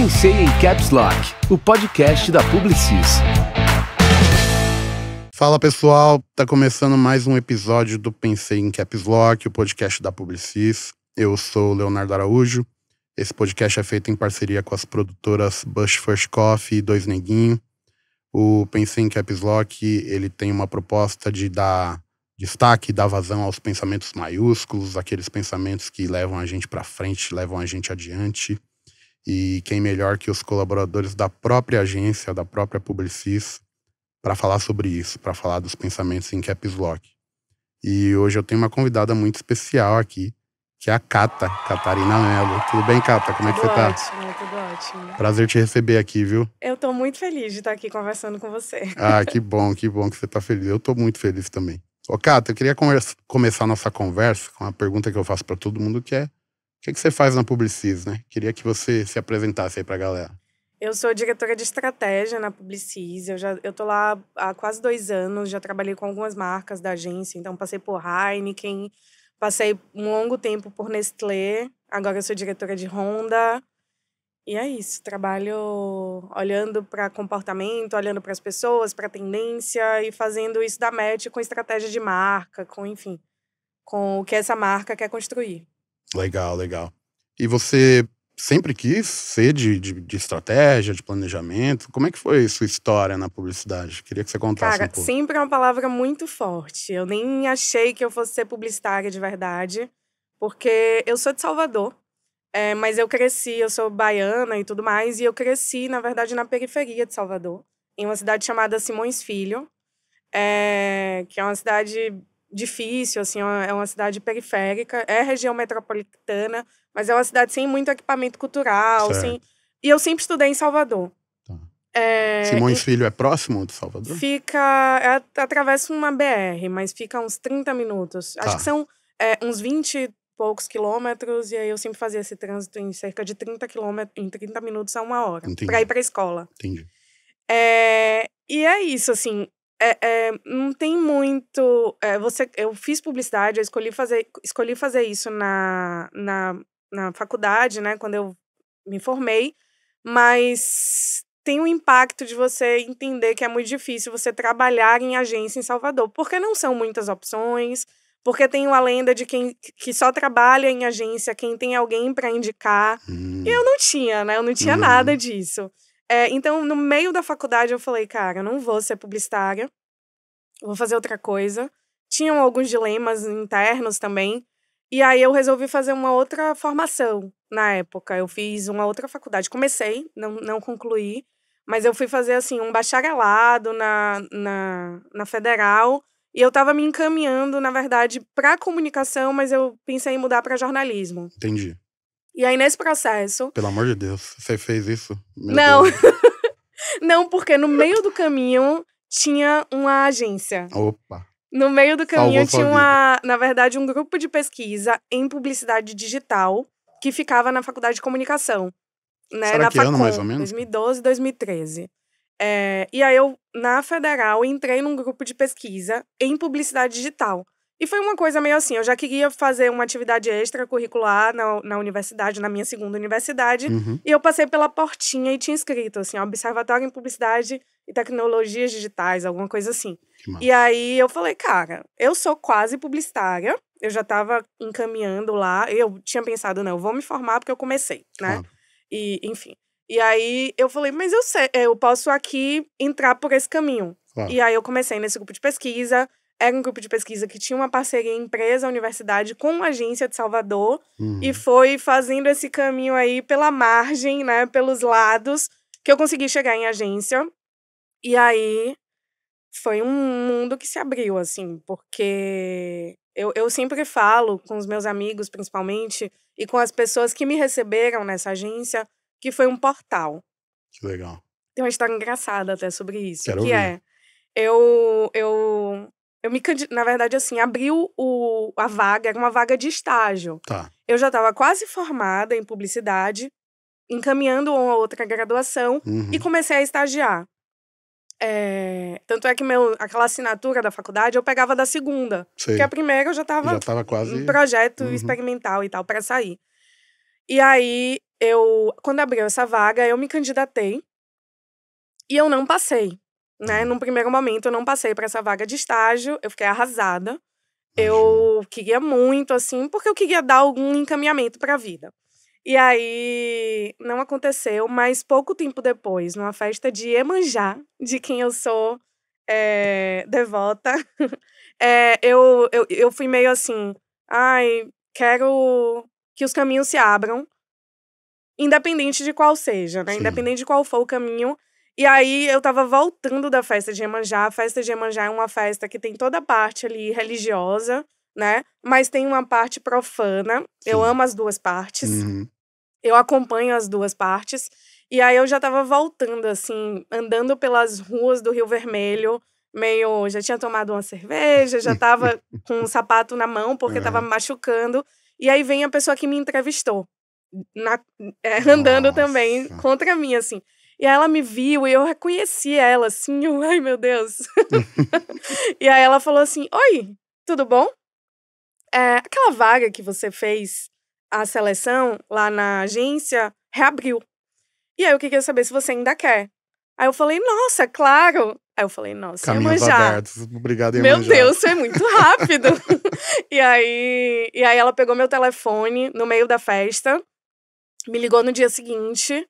Pensei em Caps Lock, o podcast da Publicis. Fala pessoal, tá começando mais um episódio do Pensei em Caps Lock, o podcast da Publicis. Eu sou o Leonardo Araújo. Esse podcast é feito em parceria com as produtoras Bush First Coffee e Dois Neguinho. O Pensei em Caps Lock, ele tem uma proposta de dar destaque, dar vazão aos pensamentos maiúsculos, aqueles pensamentos que levam a gente para frente, levam a gente adiante. E quem melhor que os colaboradores da própria agência, da própria Publicis, para falar sobre isso, para falar dos pensamentos em caps lock. E hoje eu tenho uma convidada muito especial aqui, que é a Cata, Catarina Mello. Tudo bem, Cata? Como é que tudo você tá? ótimo, tá? Tudo ótimo. Prazer te receber aqui, viu? Eu tô muito feliz de estar aqui conversando com você. Ah, que bom, que bom que você tá feliz. Eu tô muito feliz também. Ô, Cata, eu queria começar a nossa conversa com uma pergunta que eu faço para todo mundo, que é que, que você faz na Publicis, né? Queria que você se apresentasse aí para a galera. Eu sou diretora de estratégia na Publicis. Eu já eu tô lá há quase dois anos. Já trabalhei com algumas marcas da agência. Então passei por Heineken, passei um longo tempo por Nestlé. Agora eu sou diretora de Honda. E é isso. Trabalho olhando para comportamento, olhando para as pessoas, para tendência e fazendo isso da match com estratégia de marca, com enfim, com o que essa marca quer construir. Legal, legal. E você sempre quis ser de, de, de, estratégia, de planejamento? Como é que foi sua história na publicidade? Queria que você contasse Cara, um pouco. sempre é uma palavra muito forte. Eu nem achei que eu fosse ser publicitária de verdade, porque eu sou de Salvador, é, mas eu cresci, eu sou baiana e tudo mais, e eu cresci, na verdade, na periferia de Salvador, em uma cidade chamada Simões Filho, é, que é uma cidade difícil, assim, é, é uma cidade periférica, é região metropolitana, mas é uma cidade sem muito equipamento cultural, sim E eu sempre estudei em Salvador. Tá. É, Simões e... Filho é próximo de Salvador? Fica, é, atravessa uma BR, mas fica uns 30 minutos. Tá. Acho que são é, uns 20 e poucos quilômetros, e aí eu sempre fazia esse trânsito em cerca de 30 quilômetros, em 30 minutos a uma hora, para ir para a escola. Entendi. É, e é isso, assim, é, é, não tem muito. É, você, eu fiz publicidade, eu escolhi fazer, escolhi fazer isso na, na, na faculdade, né? Quando eu me formei, mas tem o um impacto de você entender que é muito difícil você trabalhar em agência em Salvador, porque não são muitas opções, porque tem uma lenda de quem que só trabalha em agência, quem tem alguém para indicar. Hum. E eu não tinha, né? Eu não tinha hum. nada disso. É, então, no meio da faculdade, eu falei, cara, eu não vou ser publicitária, vou fazer outra coisa. Tinham alguns dilemas internos também. E aí eu resolvi fazer uma outra formação na época. Eu fiz uma outra faculdade. Comecei, não, não concluí, mas eu fui fazer assim um bacharelado na, na, na federal. E eu estava me encaminhando, na verdade, para comunicação, mas eu pensei em mudar para jornalismo. Entendi. E aí, nesse processo. Pelo amor de Deus, você fez isso? Meu não. não, porque no meio do caminho tinha uma agência. Opa. No meio do caminho Salvou tinha uma, na verdade, um grupo de pesquisa em publicidade digital que ficava na faculdade de comunicação. Né, Será na que Facom, ano mais ou menos? 2012, 2013. É, e aí eu, na Federal, entrei num grupo de pesquisa em publicidade digital. E foi uma coisa meio assim, eu já queria fazer uma atividade extracurricular na, na universidade, na minha segunda universidade, uhum. e eu passei pela portinha e tinha escrito assim, Observatório em Publicidade e Tecnologias Digitais, alguma coisa assim. E aí eu falei, cara, eu sou quase publicitária, eu já estava encaminhando lá, eu tinha pensado, não, eu vou me formar porque eu comecei, né? E, enfim. E aí eu falei, mas eu sei, eu posso aqui entrar por esse caminho. E aí eu comecei nesse grupo de pesquisa, era um grupo de pesquisa que tinha uma parceria empresa-universidade com a agência de Salvador uhum. e foi fazendo esse caminho aí pela margem, né, pelos lados, que eu consegui chegar em agência. E aí foi um mundo que se abriu, assim, porque eu, eu sempre falo com os meus amigos, principalmente, e com as pessoas que me receberam nessa agência, que foi um portal. Que legal. Tem uma história engraçada até sobre isso, Quero que ouvir. é... Eu, eu eu me candid... na verdade assim abriu o... a vaga era uma vaga de estágio tá. eu já estava quase formada em publicidade encaminhando uma outra graduação uhum. e comecei a estagiar é... tanto é que meu aquela assinatura da faculdade eu pegava da segunda Sei. porque a primeira eu já estava já estava quase um projeto uhum. experimental e tal para sair e aí eu quando abriu essa vaga eu me candidatei e eu não passei né? Uhum. Num primeiro momento eu não passei para essa vaga de estágio, eu fiquei arrasada. Eu queria muito assim, porque eu queria dar algum encaminhamento para a vida. E aí não aconteceu, mas pouco tempo depois, numa festa de Emanjá, de quem eu sou é, devota, é, eu, eu, eu fui meio assim, ai, quero que os caminhos se abram, independente de qual seja, né? Sim. Independente de qual for o caminho, e aí eu tava voltando da festa de Iemanjá. A festa de Iemanjá é uma festa que tem toda a parte ali religiosa, né? Mas tem uma parte profana. Sim. Eu amo as duas partes. Uhum. Eu acompanho as duas partes. E aí eu já tava voltando, assim, andando pelas ruas do Rio Vermelho, meio. Já tinha tomado uma cerveja, já tava com um sapato na mão, porque tava me machucando. E aí vem a pessoa que me entrevistou, na, é, andando Nossa. também contra mim, assim. E aí ela me viu e eu reconheci ela, assim, eu, ai meu Deus. e aí ela falou assim: Oi, tudo bom? É, aquela vaga que você fez a seleção lá na agência reabriu. E aí eu queria saber se você ainda quer. Aí eu falei, nossa, claro. Aí eu falei, nossa, Caminhos Iemanjá. abertos, obrigado, Iemanjá. Meu Deus, foi é muito rápido. e, aí, e aí ela pegou meu telefone no meio da festa, me ligou no dia seguinte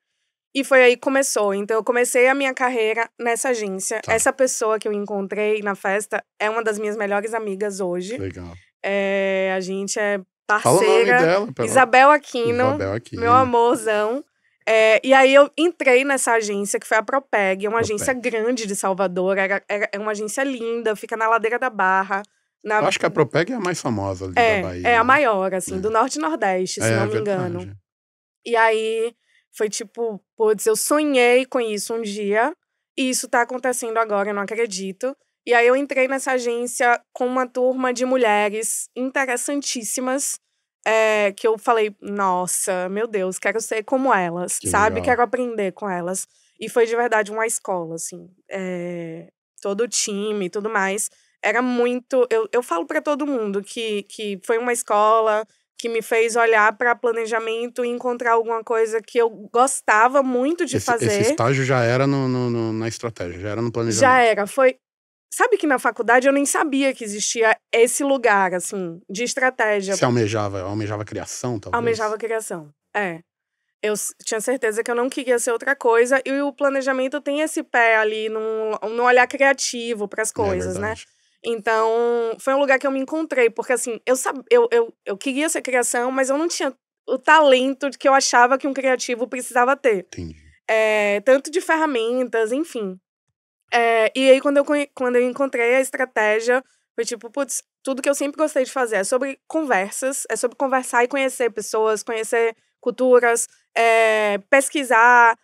e foi aí que começou. Então, eu comecei a minha carreira nessa agência. Tá. Essa pessoa que eu encontrei na festa é uma das minhas melhores amigas hoje. Legal. É, a gente é parceira. Fala o nome dela, Isabel Aquino, Isabel Aquino, meu amorzão. É, e aí eu entrei nessa agência, que foi a Propeg, é uma Propeg. agência grande de Salvador, era, era, é uma agência linda, fica na ladeira da Barra. Na... Acho que a Propeg é a mais famosa ali é, da Bahia. É a né? maior, assim, do é. Norte e Nordeste, se é, não é me verdade. engano. E aí foi tipo, putz, eu sonhei com isso um dia e isso tá acontecendo agora, eu não acredito. E aí eu entrei nessa agência com uma turma de mulheres interessantíssimas. É, que eu falei, nossa, meu Deus, quero ser como elas, que sabe? Legal. Quero aprender com elas. E foi de verdade uma escola, assim. É, todo o time e tudo mais. Era muito. Eu, eu falo para todo mundo que, que foi uma escola, que me fez olhar para planejamento e encontrar alguma coisa que eu gostava muito de esse, fazer. Esse estágio já era no, no, no, na estratégia, já era no planejamento. Já era, foi. Sabe que na faculdade eu nem sabia que existia esse lugar, assim, de estratégia. Você almejava, almejava criação, talvez? Almejava criação, é. Eu tinha certeza que eu não queria ser outra coisa, e o planejamento tem esse pé ali, num, num olhar criativo para as é coisas, é né? Então, foi um lugar que eu me encontrei, porque assim, eu, sab... eu, eu, eu queria ser criação, mas eu não tinha o talento que eu achava que um criativo precisava ter. Entendi. É, tanto de ferramentas, enfim. É, e aí, quando eu, quando eu encontrei a estratégia, foi tipo, putz, tudo que eu sempre gostei de fazer é sobre conversas, é sobre conversar e conhecer pessoas, conhecer culturas, é, pesquisar.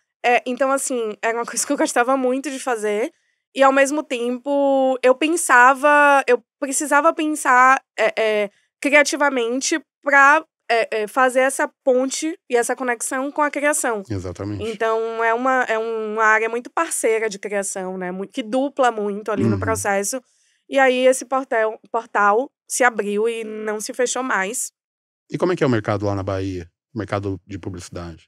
então, assim, era uma coisa que eu gostava muito de fazer. E ao mesmo tempo, eu pensava, eu precisava pensar é, é, criativamente para é, é, fazer essa ponte e essa conexão com a criação. Exatamente. Então, é uma, é uma área muito parceira de criação, né? Que dupla muito ali uhum. no processo. E aí, esse portal, portal se abriu e não se fechou mais. E como é que é o mercado lá na Bahia? O mercado de publicidade?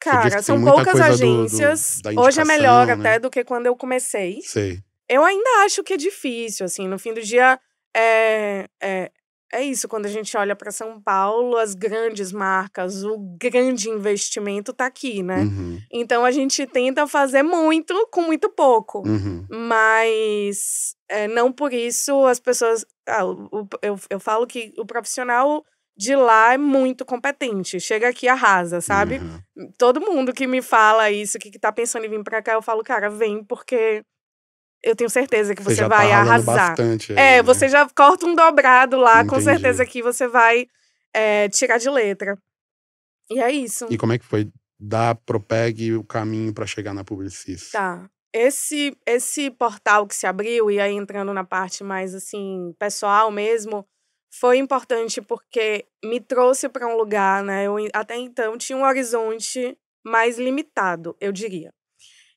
Cara, são poucas agências. Do, do, Hoje é melhor né? até do que quando eu comecei. Sei. Eu ainda acho que é difícil, assim, no fim do dia é, é, é isso, quando a gente olha para São Paulo, as grandes marcas, o grande investimento está aqui, né? Uhum. Então a gente tenta fazer muito com muito pouco, uhum. mas é, não por isso as pessoas. Ah, o, eu, eu falo que o profissional de lá é muito competente. Chega aqui arrasa, sabe? Uhum. Todo mundo que me fala isso, que, que tá pensando em vir pra cá, eu falo, cara, vem porque eu tenho certeza que você, você vai tá arrasar. Bastante, é, né? você já corta um dobrado lá, Entendi. com certeza que você vai é, tirar de letra. E é isso. E como é que foi pro PEG o caminho para chegar na publicista Tá. Esse, esse portal que se abriu, e aí entrando na parte mais assim, pessoal mesmo, foi importante porque me trouxe para um lugar, né? Eu até então tinha um horizonte mais limitado, eu diria.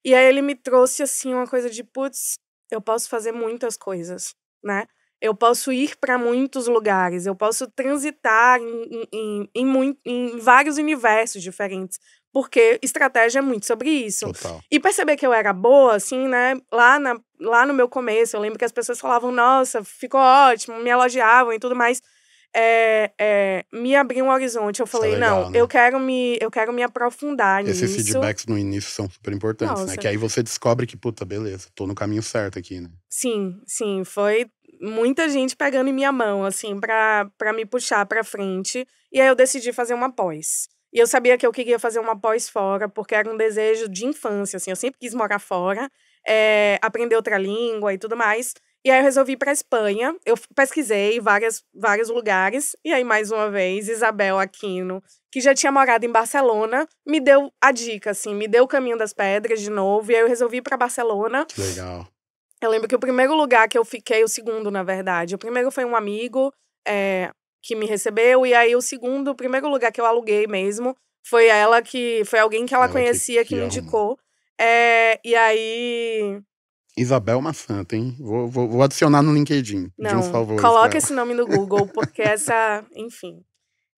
E aí ele me trouxe assim uma coisa de putz, eu posso fazer muitas coisas, né? Eu posso ir para muitos lugares, eu posso transitar em, em, em, em vários universos diferentes, porque estratégia é muito sobre isso. Total. E perceber que eu era boa, assim, né? Lá, na, lá no meu começo, eu lembro que as pessoas falavam, nossa, ficou ótimo, me elogiavam e tudo mais. É, é, me abriu um horizonte. Eu é falei, é legal, não, né? eu quero me eu quero me aprofundar Esses nisso. Esses feedbacks no início são super importantes, né, Nossa. né? Que aí você descobre que, puta, beleza, tô no caminho certo aqui, né? Sim, sim. Foi muita gente pegando em minha mão, assim, para pra me puxar pra frente. E aí eu decidi fazer uma pós. E eu sabia que eu queria fazer uma pós fora, porque era um desejo de infância, assim. Eu sempre quis morar fora, é, aprender outra língua e tudo mais. E aí eu resolvi ir para Espanha. Eu pesquisei várias, vários lugares. E aí, mais uma vez, Isabel Aquino, que já tinha morado em Barcelona, me deu a dica, assim, me deu o caminho das pedras de novo. E aí eu resolvi ir para Barcelona. legal. Eu lembro que o primeiro lugar que eu fiquei, o segundo, na verdade. O primeiro foi um amigo, é, que me recebeu. E aí o segundo, o primeiro lugar que eu aluguei mesmo foi ela que. Foi alguém que ela, ela conhecia que, que, que me indicou. É, e aí. Isabel uma santa, hein? Vou, vou, vou, adicionar no LinkedIn. Não, um favor, coloca esse nome no Google, porque essa, enfim.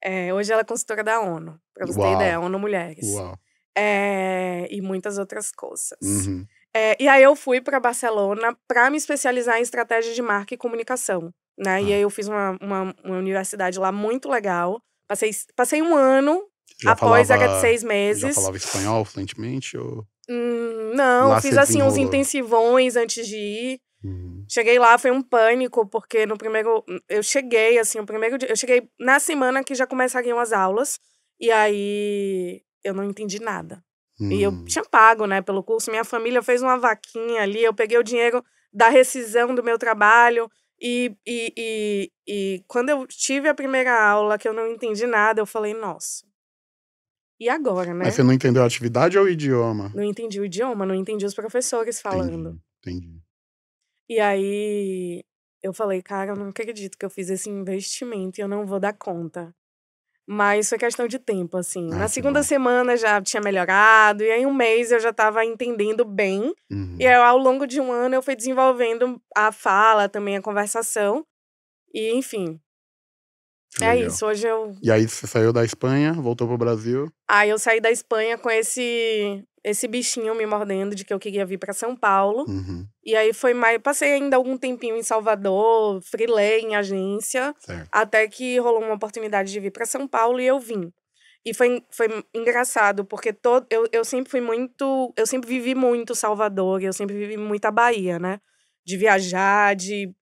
É, hoje ela é consultora da ONU, pra você Uau. ter ideia, ONU Mulheres. Uau. É, e muitas outras coisas. Uhum. É, e aí eu fui para Barcelona para me especializar em estratégia de marca e comunicação né? Ah. E aí eu fiz uma, uma, uma, universidade lá muito legal. Passei, passei um ano já após falava, a de seis meses. Já falava espanhol fluentemente? Ou... Hum, não, lá fiz assim uns intensivões antes de ir. Uhum. Cheguei lá, foi um pânico, porque no primeiro. Eu cheguei, assim, o primeiro dia. Eu cheguei na semana que já começariam as aulas. E aí eu não entendi nada. E eu hum. tinha pago, né, pelo curso. Minha família fez uma vaquinha ali, eu peguei o dinheiro da rescisão do meu trabalho e, e, e, e quando eu tive a primeira aula que eu não entendi nada, eu falei, nossa. E agora, né? Mas você não entendeu a atividade ou o idioma? Não entendi o idioma, não entendi os professores falando. Entendi. entendi. E aí eu falei, cara, eu não acredito que eu fiz esse investimento e eu não vou dar conta. Mas foi questão de tempo, assim. Ah, Na segunda bom. semana já tinha melhorado, e aí um mês eu já estava entendendo bem. Uhum. E aí, uhum. ao longo de um ano eu fui desenvolvendo a fala, também a conversação. E enfim. É legal. É isso, hoje eu. E aí você saiu da Espanha, voltou pro Brasil? Aí eu saí da Espanha com esse esse bichinho me mordendo de que eu queria vir para São Paulo. Uhum. E aí foi mais. Passei ainda algum tempinho em Salvador, freelei em agência, certo. até que rolou uma oportunidade de vir para São Paulo e eu vim. E foi, foi engraçado, porque todo, eu, eu sempre fui muito. Eu sempre vivi muito Salvador, eu sempre vivi muito a Bahia, né? De viajar, de.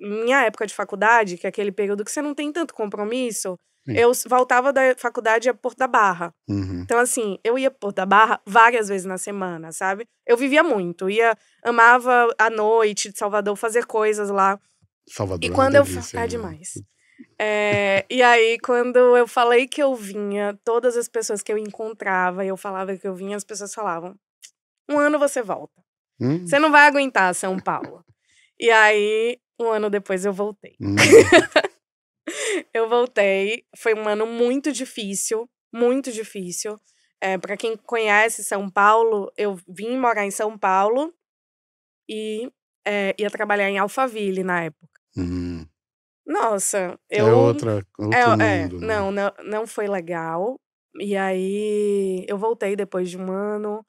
Minha época de faculdade, que é aquele período que você não tem tanto compromisso, Sim. Eu voltava da faculdade a Porto da Barra. Uhum. Então, assim, eu ia Porto da Barra várias vezes na semana, sabe? Eu vivia muito, ia, amava a noite de Salvador, fazer coisas lá. Salvador. E é quando eu delícia, é demais. É, e aí, quando eu falei que eu vinha, todas as pessoas que eu encontrava e eu falava que eu vinha, as pessoas falavam: um ano você volta. Hum. Você não vai aguentar São Paulo. e aí, um ano depois eu voltei. Hum. eu voltei. Foi um ano muito difícil, muito difícil. É, para quem conhece São Paulo, eu vim morar em São Paulo e é, ia trabalhar em Alphaville na época. Uhum. Nossa, é eu. É outra. Outro é, mundo, é, né? não, não, não foi legal. E aí eu voltei depois de um ano.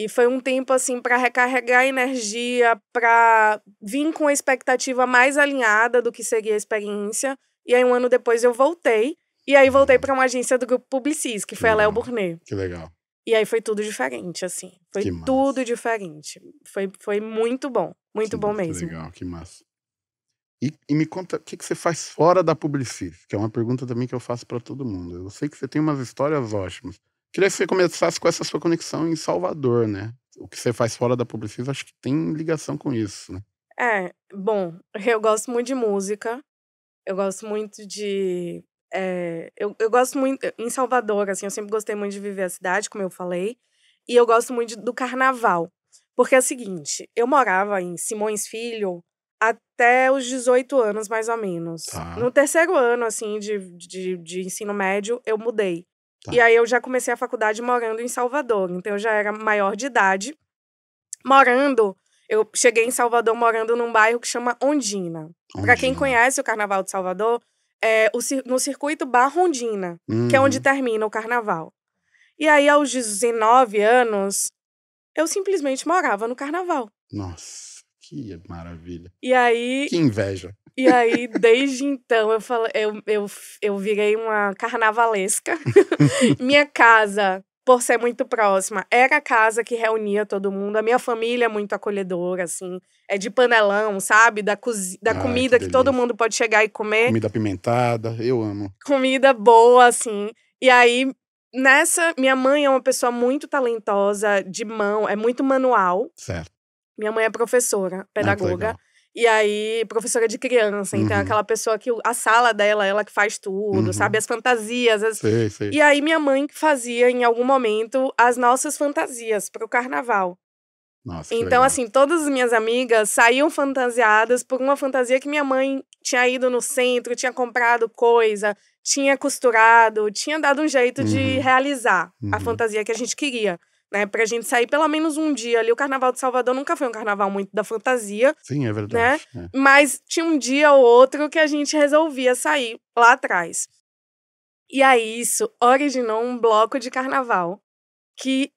E foi um tempo assim para recarregar energia, para vir com a expectativa mais alinhada do que seria a experiência. E aí, um ano depois, eu voltei. E aí, voltei para uma agência do grupo Publicis, que foi a Léo Burnet. Que legal. E aí, foi tudo diferente, assim. Foi que tudo diferente. Foi, foi muito bom. Muito que, bom mesmo. Que legal, que massa. E, e, me conta o que, que você faz fora da Publicis, que é uma pergunta também que eu faço para todo mundo. Eu sei que você tem umas histórias ótimas. Queria que você começasse com essa sua conexão em Salvador, né? O que você faz fora da Publicis, acho que tem ligação com isso, né? É, bom, eu gosto muito de música. Eu gosto muito de. É, eu, eu gosto muito. Eh, em Salvador, assim, eu sempre gostei muito de viver a cidade, como eu falei. E eu gosto muito do carnaval. Porque é o seguinte, eu morava em Simões Filho até os 18 anos, mais ou menos. Tá. No terceiro ano, assim, de, de, de ensino médio, eu mudei. Tá. E aí eu já comecei a faculdade morando em Salvador. Então eu já era maior de idade, morando eu cheguei em Salvador morando num bairro que chama Ondina. Ondina. Para quem conhece o Carnaval de Salvador, é o, no circuito Barra Ondina, que é onde uhum. termina o Carnaval. E aí, aos 19 anos, eu simplesmente morava no Carnaval. Nossa, que maravilha. E aí... Que inveja. E aí, desde então, eu, falei, eu, eu, eu virei uma carnavalesca. Minha casa por ser muito próxima. Era a casa que reunia todo mundo. A minha família é muito acolhedora, assim. É de panelão, sabe? Da, cozi... da Ai, comida que, que, todo mundo pode chegar e comer. Comida apimentada, eu amo. Comida boa, assim. E aí, nessa, minha mãe é uma pessoa muito talentosa, de mão, é muito manual. Certo. Minha mãe é professora, pedagoga. Ah, e aí, professora de criança, então uhum. aquela pessoa que a sala dela, ela que faz tudo, uhum. sabe? As fantasias. As... Sei, sei. E aí, minha mãe fazia em algum momento as nossas fantasias para o carnaval. Nossa, então, assim, todas as minhas amigas saíam fantasiadas por uma fantasia que minha mãe tinha ido no centro, tinha comprado coisa, tinha costurado, tinha dado um jeito uhum. de realizar a uhum. fantasia que a gente queria né? Pra gente sair pelo menos um dia ali. O Carnaval de Salvador nunca foi um carnaval muito da fantasia. Sim, é verdade. Né? É. Mas tinha um dia ou outro que a gente resolvia sair lá atrás. E aí isso originou um bloco de carnaval que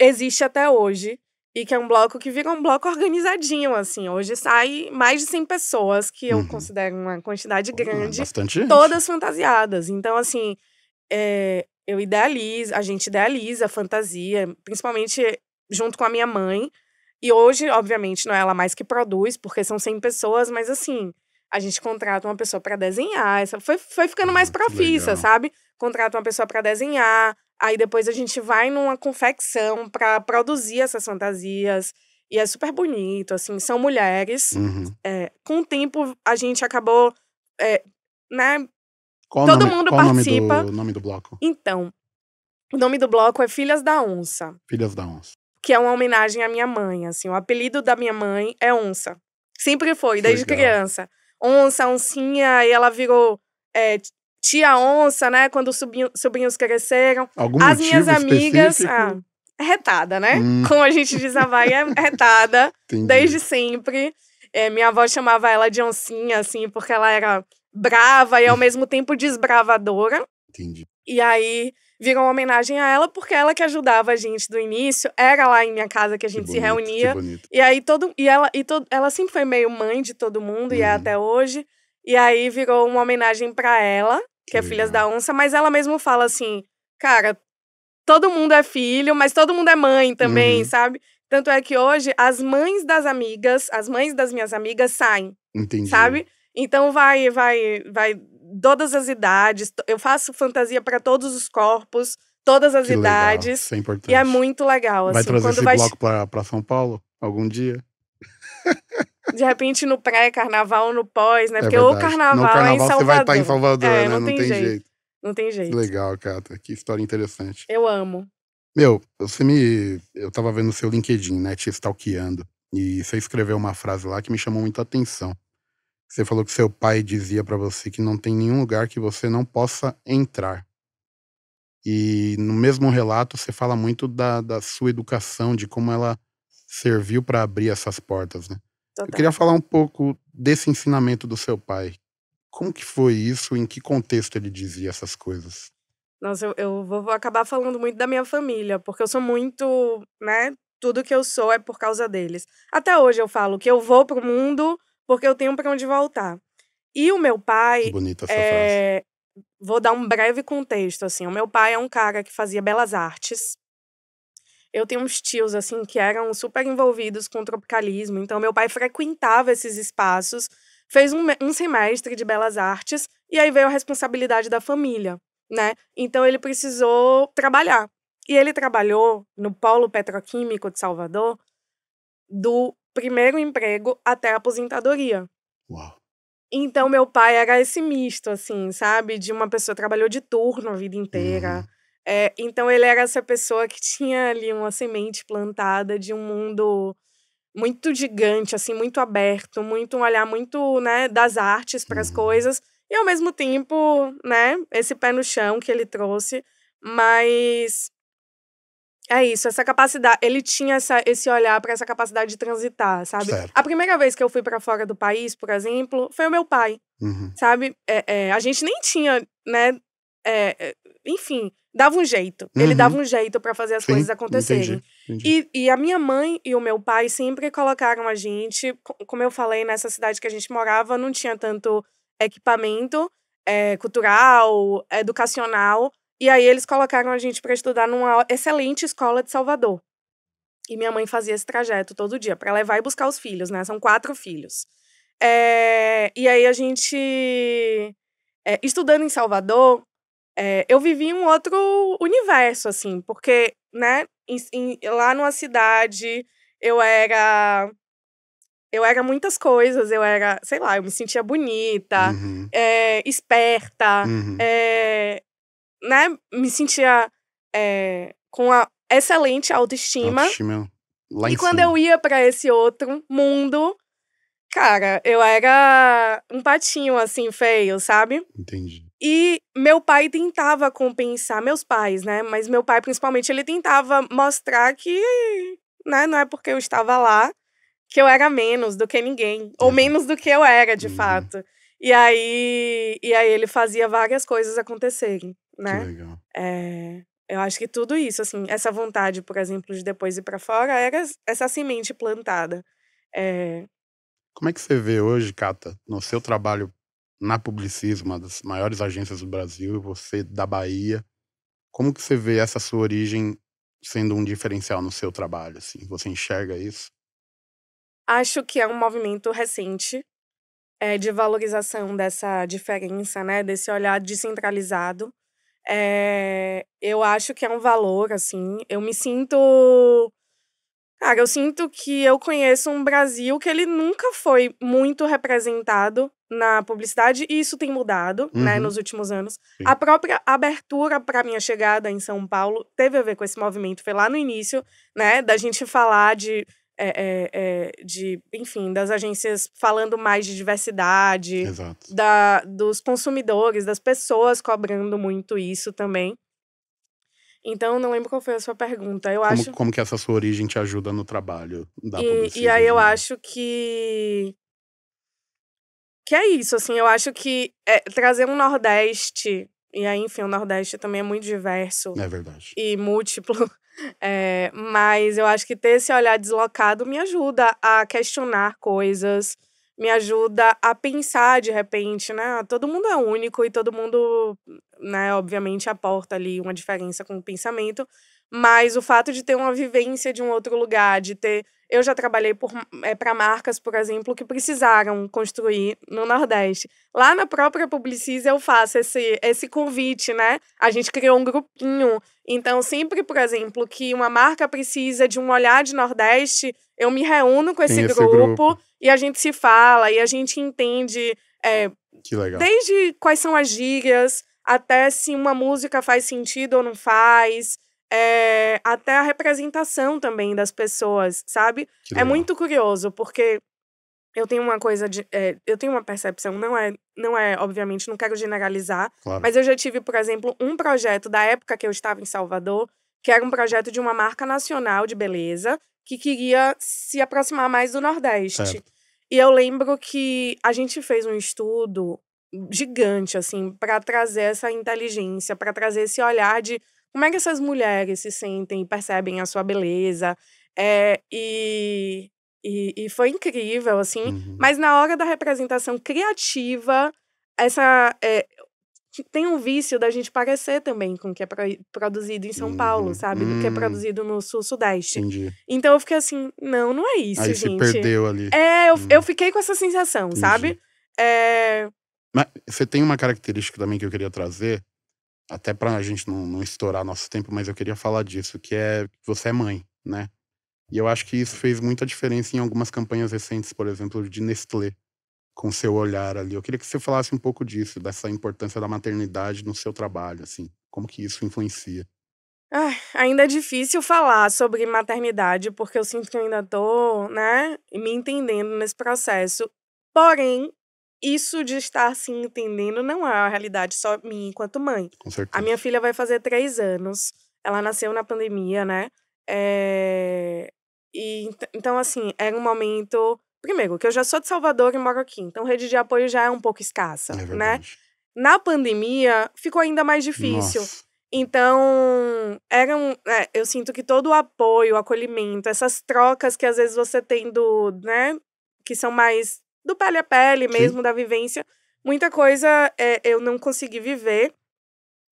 existe até hoje e que é um bloco que vira um bloco organizadinho, assim. Hoje sai mais de 100 pessoas, que eu uhum. considero uma quantidade grande. Bastante Todas fantasiadas. Então, assim, é, eu idealizo, a gente idealiza a fantasia, principalmente junto com a minha mãe. E hoje, obviamente, não é ela mais que produz, porque são 100 pessoas, mas assim, a gente contrata uma pessoa para desenhar. Essa foi, foi ficando mais profissa, Legal. sabe? Contrata uma pessoa para desenhar, aí depois a gente vai numa confecção para produzir essas fantasias. E é super bonito, assim, são mulheres. Uhum. É, com o tempo, a gente acabou, é, né, qual Todo nome, mundo qual participa. O nome do bloco? Então, o nome do bloco é Filhas da Onça. Filhas da Onça. Que é uma homenagem à minha mãe, assim. O apelido da minha mãe é Onça. Sempre foi, desde Legal. criança. Onça, oncinha, e ela virou é, tia onça, né? Quando os sobrinho, sobrinhos cresceram. Algum As minhas amigas. Ah, é retada, né? Hum. Como a gente diz na Bahia, é, é retada. Desde sempre. É, minha avó chamava ela de oncinha, assim, porque ela era brava e ao mesmo tempo desbravadora. Entendi. E aí virou uma homenagem a ela, porque ela que ajudava a gente do início, era lá em minha casa que a gente que bonito, se reunia. E aí todo. E ela, e todo, ela sempre foi meio mãe de todo mundo, uhum. e é uhum. até hoje. E aí virou uma homenagem para ela, que, que é legal. Filhas da Onça, mas ela mesmo fala assim, cara, todo mundo é filho, mas todo mundo é mãe também, uhum. sabe? Tanto é que hoje as mães das amigas, as mães das minhas amigas saem. Entendi. Sabe? Então vai, vai, vai todas as idades. Eu faço fantasia para todos os corpos, todas as que idades. Legal. Isso é importante. E é muito legal. Vai assim, trazer esse vai... bloco para São Paulo algum dia? De repente no pré-carnaval ou no pós, né? É porque verdade. o carnaval, no carnaval é em Salvador. Você vai estar tá em Salvador, é, né? Não, não tem, tem jeito. jeito. Não tem jeito. Legal, Cata. Que história interessante. Eu amo. Meu, você me. Eu tava vendo o seu LinkedIn, né? Te stalkeando. E você escreveu uma frase lá que me chamou muita atenção. Você falou que seu pai dizia para você que não tem nenhum lugar que você não possa entrar. E no mesmo relato você fala muito da, da sua educação, de como ela serviu para abrir essas portas, né? Total. Eu queria falar um pouco desse ensinamento do seu pai. Como que foi isso? Em que contexto ele dizia essas coisas? Nossa, eu, eu vou acabar falando muito da minha família, porque eu sou muito, né? Tudo que eu sou é por causa deles. Até hoje eu falo que eu vou pro mundo porque eu tenho para onde voltar. E o meu pai. Bonita essa é... frase. Vou dar um breve contexto, assim. O meu pai é um cara que fazia belas artes. Eu tenho uns tios, assim, que eram super envolvidos com o tropicalismo. Então, meu pai frequentava esses espaços, fez um, um semestre de belas artes, e aí veio a responsabilidade da família, né? Então, ele precisou trabalhar. E ele trabalhou no polo petroquímico de Salvador do primeiro emprego até a aposentadoria. Uau. Então, meu pai era esse misto, assim, sabe? De uma pessoa que trabalhou de turno a vida inteira. Uhum. É, então, ele era essa pessoa que tinha ali uma semente plantada de um mundo muito gigante, assim, muito aberto, muito um olhar muito, né, das artes para as uhum. coisas. E, ao mesmo tempo, né, esse pé no chão que ele trouxe. Mas é isso, essa capacidade. Ele tinha essa, esse olhar para essa capacidade de transitar, sabe? Certo. A primeira vez que eu fui para fora do país, por exemplo, foi o meu pai, uhum. sabe? É, é, a gente nem tinha, né? É, é enfim, dava um jeito. Uhum. Ele dava um jeito para fazer as Sim, coisas acontecerem. Entendi, entendi. E, e, a minha mãe e o meu pai sempre colocaram a gente, como eu falei, nessa cidade que a gente morava, não tinha tanto equipamento é, cultural, educacional e aí eles colocaram a gente para estudar numa excelente escola de Salvador. E minha mãe fazia esse trajeto todo dia para levar e buscar os filhos, né? São quatro filhos. É, e aí a gente é, estudando em Salvador, é, eu vivi um outro universo assim, porque, né? Em, em, lá numa cidade eu era eu era muitas coisas, eu era, sei lá, eu me sentia bonita, uhum. é, esperta, uhum. é, né, me sentia é, com a excelente autoestima. autoestima e quando cima. eu ia para esse outro mundo, cara, eu era um patinho assim feio, sabe? Entendi. E meu pai tentava compensar meus pais, né? Mas meu pai principalmente, ele tentava mostrar que, né, não é porque eu estava lá que eu era menos do que ninguém, ou menos do que eu era, de uhum. fato. E aí, e aí ele fazia várias coisas acontecerem né? Que legal. É, eu acho que tudo isso, assim, essa vontade, por exemplo, de depois ir para fora, era essa semente plantada. É... Como é que você vê hoje, Cata, no seu trabalho na Publicismo, uma das maiores agências do Brasil, você da Bahia, como que você vê essa sua origem sendo um diferencial no seu trabalho, assim? Você enxerga isso? Acho que é um movimento recente é, de valorização dessa diferença, né? Desse olhar descentralizado é, eu acho que é um valor, assim. Eu me sinto. Cara, eu sinto que eu conheço um Brasil que ele nunca foi muito representado na publicidade, e isso tem mudado, né, uhum. né, nos últimos anos. Sim. A própria abertura para minha chegada em São Paulo teve a ver com esse movimento, foi lá no início, né, da gente falar de é, é, de, enfim, das agências falando mais de diversidade, Exato. Da, dos consumidores, das pessoas cobrando muito isso também. Então, não lembro qual foi a sua pergunta. Eu como, acho como que essa sua origem te ajuda no trabalho da e, e aí eu acho que que é isso, assim, eu acho que é, trazer um Nordeste e aí, enfim, o Nordeste também é muito diverso. É verdade. E múltiplo. É, mas eu acho que ter esse olhar deslocado me ajuda a questionar coisas, me ajuda a pensar de repente, né? Ah, todo mundo é único e todo mundo, né, obviamente aporta ali uma diferença com o pensamento, mas o fato de ter uma vivência de um outro lugar, de ter eu já trabalhei é, eh, para marcas, por exemplo, que precisaram construir no Nordeste. Lá na própria Publicis eu faço esse, esse convite, né? A gente criou um grupinho. Então, sempre, por exemplo, que uma marca precisa de um olhar de Nordeste, eu me reúno com esse, esse grupo, grupo, e a gente se fala e a gente entende. É, que legal. Desde quais são as gírias, até se uma música faz sentido ou não faz é, até a representação também das pessoas, sabe? É muito curioso, porque eu tenho uma coisa de. É, eu tenho uma percepção, não é, não é, obviamente, não quero generalizar, claro. mas eu já tive, por exemplo, um projeto da época que eu estava em Salvador, que era um projeto de uma marca nacional de beleza que queria se aproximar mais do Nordeste. Certo. E eu lembro que a gente fez um estudo gigante, assim, para trazer essa inteligência, para trazer esse olhar de como é que essas mulheres se sentem, percebem a sua beleza? É, e, e, e, foi incrível, assim. Uhum. Mas na hora da representação criativa, essa é, tem um vício da gente parecer também com o que é produzido em São Paulo, uhum. sabe? Do que é hum. produzido no Sul-Sudeste. Entendi. Então eu fiquei assim, não, não é isso, Aí gente. Aí perdeu ali. É, eu, eu hum. fiquei com essa sensação, Entendi. sabe? É... Mas você tem uma característica também que eu queria trazer, até para a gente não, não estourar nosso tempo, mas eu queria falar disso, que é você é mãe, né? E eu acho que isso fez muita diferença em algumas campanhas recentes, por exemplo, de Nestlé, com seu olhar ali. Eu queria que você falasse um pouco disso, dessa importância da maternidade no seu trabalho, assim, como que isso influencia. Ah, ainda é difícil falar sobre maternidade, porque eu sinto que eu ainda tô, né, me entendendo nesse processo. Porém, isso de estar se entendendo não é uma realidade só minha enquanto mãe. Com certeza. A minha filha vai fazer três anos. Ela nasceu na pandemia, né? É... E, então, assim, era é um momento. Primeiro, que eu já sou de Salvador e moro aqui, então rede de apoio já é um pouco escassa, é né? Na pandemia, ficou ainda mais difícil. Nossa. Então, era um, é, eu sinto que todo o apoio, o acolhimento, essas trocas que às vezes você tem do, né, que são mais do pele a pele mesmo, Sim. da vivência. Muita coisa é, eu não consegui viver,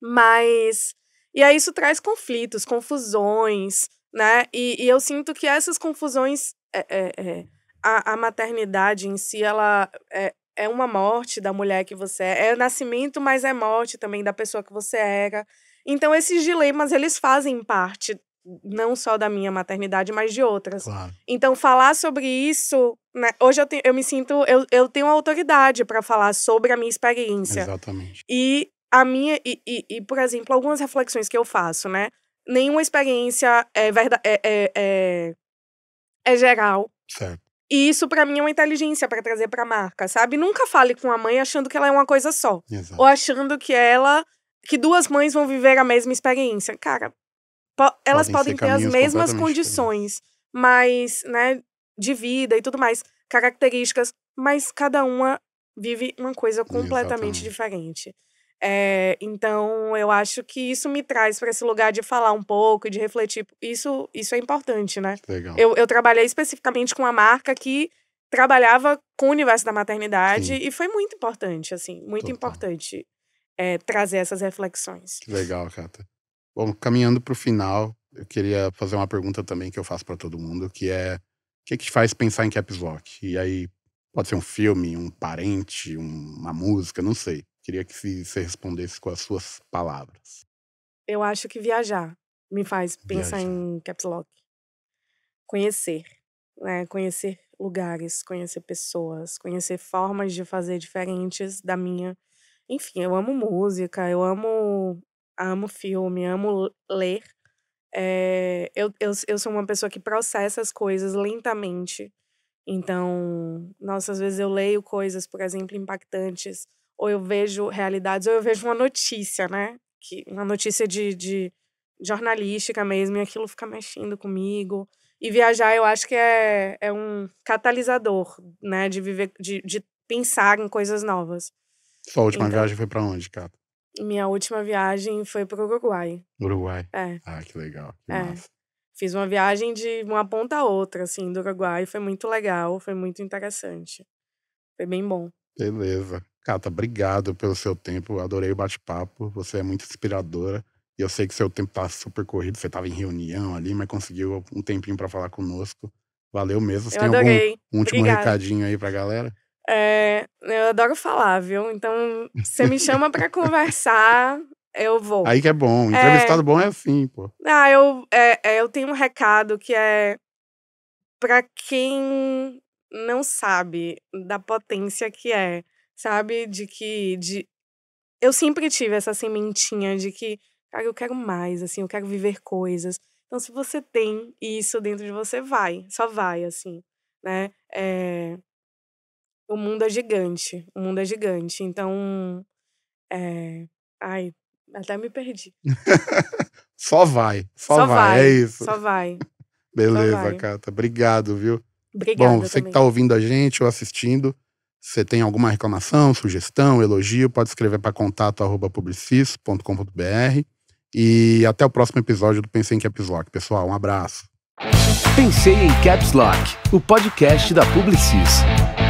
mas. E aí isso traz conflitos, confusões, né? E, e eu sinto que essas confusões. É, é, é a, a, maternidade em si, ela é, é uma morte da mulher que você é, é nascimento, mas é morte também da pessoa que você era. Então esses dilemas eles fazem parte não só da minha maternidade, mas de outras. Claro. Então, falar sobre isso, né? hoje eu, eu me sinto, eu, eu tenho autoridade para falar sobre a minha experiência. Exatamente. E a minha, e, e, e, por exemplo, algumas reflexões que eu faço, né? Nenhuma experiência é, verdade é, é, é, é geral. Certo. E isso para mim é uma inteligência para trazer para a marca, sabe? Nunca fale com a mãe achando que ela é uma coisa só. Exato. Ou achando que ela que duas mães vão viver a mesma experiência. Cara, po elas podem, podem ter as mesmas condições, mas, né, de vida e tudo mais, características, mas cada uma vive uma coisa completamente Exatamente. diferente. É, então, eu acho que isso me traz para esse lugar de falar um pouco, de refletir. Tipo, isso, isso é importante, né? Legal. Eu, eu trabalhei especificamente com uma marca que trabalhava com o universo da maternidade Sim. e foi muito importante, assim, muito Total. importante é, trazer essas reflexões. Que legal, Cata. Bom, caminhando para o final, eu queria fazer uma pergunta também que eu faço para todo mundo, que é o que, que faz pensar em caps lock? E aí pode ser um filme, um parente, um, uma música, não sei. Queria que você respondesse com as suas palavras. Eu acho que viajar me faz pensar viajar. em caps lock. Conhecer, né? Conhecer lugares, conhecer pessoas, conhecer formas de fazer diferentes da minha. Enfim, eu amo música, eu amo amo filme, amo ler. É, eu, eu, eu sou uma pessoa que processa as coisas lentamente. Então, nossa, às vezes eu leio coisas, por exemplo, impactantes, ou eu vejo realidades, ou eu vejo uma notícia, né? Que, uma notícia de, de jornalística mesmo, e aquilo fica mexendo comigo. E viajar, eu acho que é, é um catalisador, né? De viver, de, de pensar em coisas novas. Sua última então, viagem foi para onde, Cata? Minha última viagem foi pro Uruguai. Uruguai? É. Ah, que legal. Que é. Massa. Fiz uma viagem de uma ponta a outra, assim, do Uruguai. Foi muito legal, foi muito interessante. Foi bem bom. Beleza. Cata, obrigado pelo seu tempo. Adorei o bate-papo. Você é muito inspiradora. E eu sei que seu tempo tá super corrido. Você tava em reunião ali, mas conseguiu um tempinho para falar conosco. Valeu mesmo. Você eu tem adorei. algum último Obrigada. recadinho aí pra galera? É, eu adoro falar, viu? Então, você me chama para conversar, eu vou. Aí que é bom. É. Entrevistado é... bom é assim, pô. Ah, eu, é, é eu tenho um recado que é para quem não sabe da potência que é, sabe? De que. De... Eu sempre tive essa sementinha de que, cara, eu quero mais, assim, eu quero viver coisas. Então, se você tem isso dentro de você, vai, só vai, assim, né? É o mundo é gigante. O mundo é gigante. Então. É... Ai, até me perdi. só vai. Só, só vai. É vai. É isso. Só vai. Beleza, só Cata. Obrigado, viu? Obrigada. Bom, você tá também. que está ouvindo a gente ou assistindo, você tem alguma reclamação, sugestão, elogio, pode escrever para contato@publicis.com.br. E até o próximo episódio do Pensei em Caps Lock, pessoal. Um abraço. Pensei em Caps Lock, o podcast da Publicis.